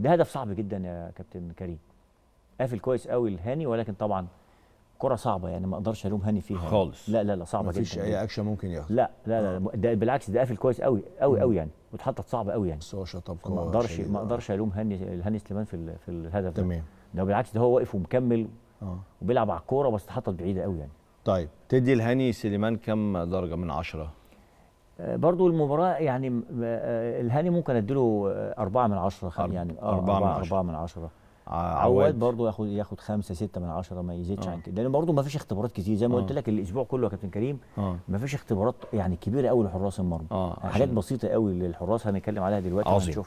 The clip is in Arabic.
ده هدف صعب جدا يا كابتن كريم قافل كويس قوي لهاني ولكن طبعا كره صعبه يعني ما اقدرش الوم هاني فيها خالص لا لا لا صعبه جدا مفيش اي اكشن ممكن ياخد لا لا آه. لا ده بالعكس ده قافل كويس قوي قوي قوي يعني واتحطت صعبه قوي يعني بس هو شطب ما اقدرش ما اقدرش الوم هاني هاني سليمان في في الهدف ده تمام ده بالعكس ده هو واقف ومكمل اه وبيلعب على الكوره بس اتحطت بعيده قوي يعني طيب تدي لهاني سليمان كم درجه من عشرة آه، برضو المباراة يعني آه، آه، الهاني ممكن اديله أربعة من عشرة يعني أربعة, أربعة من عشرة, أربعة من عشرة. عواد برضه ياخد ياخد خمسه سته من عشره ما يزيدش عن كده لان برضه ما فيش اختبارات كتير زي ما قلت لك الاسبوع كله يا كابتن كريم ما فيش اختبارات يعني كبيره قوي لحراس المرمى حاجات بسيطه قوي للحراس هنتكلم عليها دلوقتي عظيم